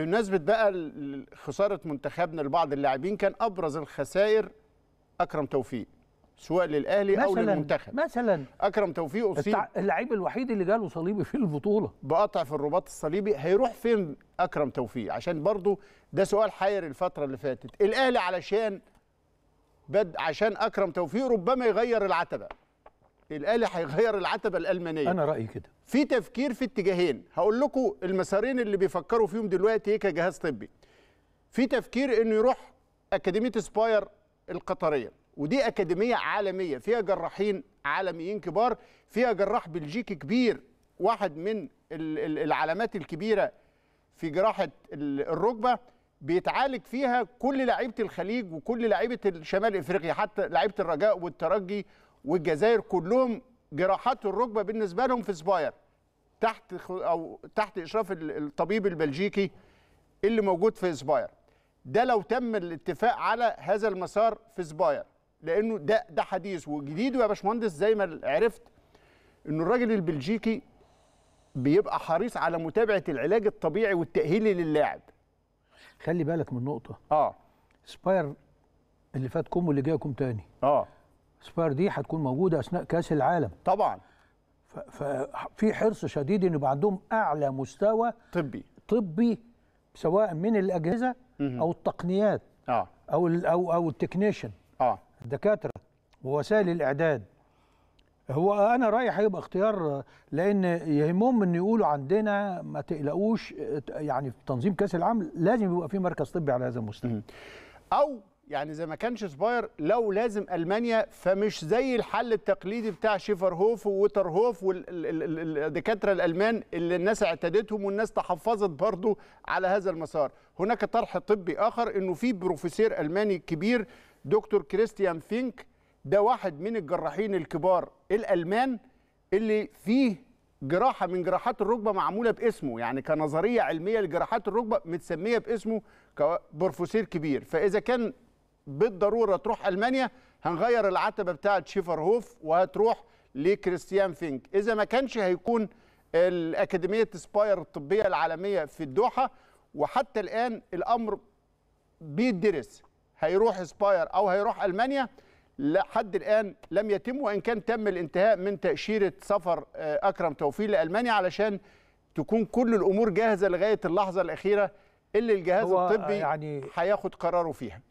بمناسبه بقى خساره منتخبنا لبعض اللاعبين كان ابرز الخسائر اكرم توفيق سواء للاهلي او للمنتخب مثلا اكرم توفيق اصيب اللعيب الوحيد اللي جاله صليبي في البطوله بقطع في الرباط الصليبي هيروح فين اكرم توفيق عشان برضه ده سؤال حير الفتره اللي فاتت الاهلي علشان بد عشان اكرم توفيق ربما يغير العتبه الاهلي هيغير العتبه الالمانيه انا رايي كده في تفكير في اتجاهين هقول لكم المسارين اللي بيفكروا فيهم دلوقتي ايه كجهاز طبي في تفكير انه يروح اكاديميه سباير القطريه ودي اكاديميه عالميه فيها جراحين عالميين كبار فيها جراح بلجيكي كبير واحد من العلامات الكبيره في جراحه الركبه بيتعالج فيها كل لعيبه الخليج وكل لعيبه شمال افريقيا حتى لعيبه الرجاء والترجي والجزائر كلهم جراحات الركبه بالنسبه لهم في سباير تحت او تحت اشراف الطبيب البلجيكي اللي موجود في سباير ده لو تم الاتفاق على هذا المسار في سباير لانه ده ده حديث وجديد يا باشمهندس زي ما عرفت انه الراجل البلجيكي بيبقى حريص على متابعه العلاج الطبيعي والتاهيلي للاعب خلي بالك من نقطه اه سباير اللي فاتكم واللي جايكم تاني اه سبار دي هتكون موجوده اثناء كاس العالم طبعا ففي حرص شديد ان يبقى عندهم اعلى مستوى طبي طبي سواء من الاجهزه او التقنيات اه او او او التكنيشن اه الدكاتره ووسائل الاعداد هو انا رايي هيبقى اختيار لان يهمهم ان يقولوا عندنا ما تقلقوش يعني في تنظيم كاس العالم لازم يبقى في مركز طبي على هذا المستوى او يعني زي ما كانش سباير لو لازم المانيا فمش زي الحل التقليدي بتاع شيفرهوف ووترهوف والدكاتره الالمان اللي الناس اعتادتهم والناس تحفظت برضو على هذا المسار هناك طرح طبي اخر انه في بروفيسور الماني كبير دكتور كريستيان فينك ده واحد من الجراحين الكبار الالمان اللي فيه جراحه من جراحات الركبه معموله باسمه يعني كنظريه علميه لجراحات الركبه متسميه باسمه كبروفيسور كبير فاذا كان بالضروره تروح المانيا هنغير العتبه بتاعه شيفر هوف وهتروح لكريستيان فينك اذا ما كانش هيكون الاكاديميه سباير الطبيه العالميه في الدوحه وحتى الان الامر بيدرس هيروح سباير او هيروح المانيا لحد الان لم يتم وان كان تم الانتهاء من تاشيره سفر آه، اكرم توفيق لالمانيا علشان تكون كل الامور جاهزه لغايه اللحظه الاخيره اللي الجهاز الطبي يعني هياخد قراره فيها